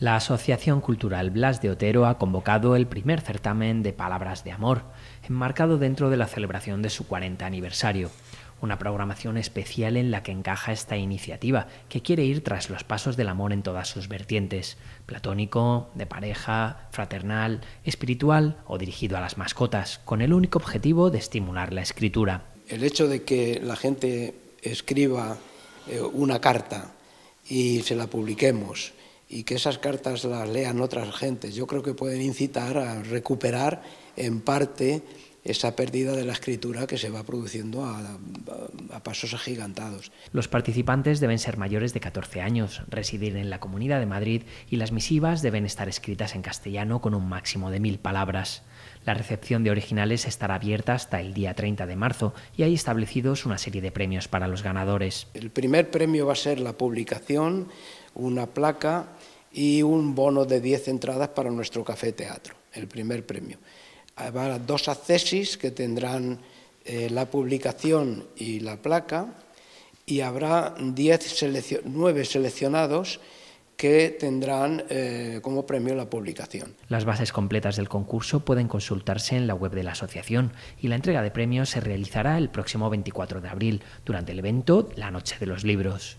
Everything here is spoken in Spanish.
La Asociación Cultural Blas de Otero ha convocado el primer certamen de palabras de amor, enmarcado dentro de la celebración de su 40 aniversario. Una programación especial en la que encaja esta iniciativa, que quiere ir tras los pasos del amor en todas sus vertientes, platónico, de pareja, fraternal, espiritual o dirigido a las mascotas, con el único objetivo de estimular la escritura. El hecho de que la gente escriba eh, una carta y se la publiquemos, y que esas cartas las lean otras gentes. Yo creo que pueden incitar a recuperar en parte esa pérdida de la escritura que se va produciendo a, pasos agigantados. Los participantes deben ser mayores de 14 años, residir en la Comunidad de Madrid y las misivas deben estar escritas en castellano con un máximo de mil palabras. La recepción de originales estará abierta hasta el día 30 de marzo y hay establecidos una serie de premios para los ganadores. El primer premio va a ser la publicación una placa y un bono de 10 entradas para nuestro café teatro, el primer premio. Habrá dos accesis que tendrán eh, la publicación y la placa y habrá 10 nueve seleccionados que tendrán eh, como premio la publicación. Las bases completas del concurso pueden consultarse en la web de la asociación y la entrega de premios se realizará el próximo 24 de abril durante el evento La Noche de los Libros.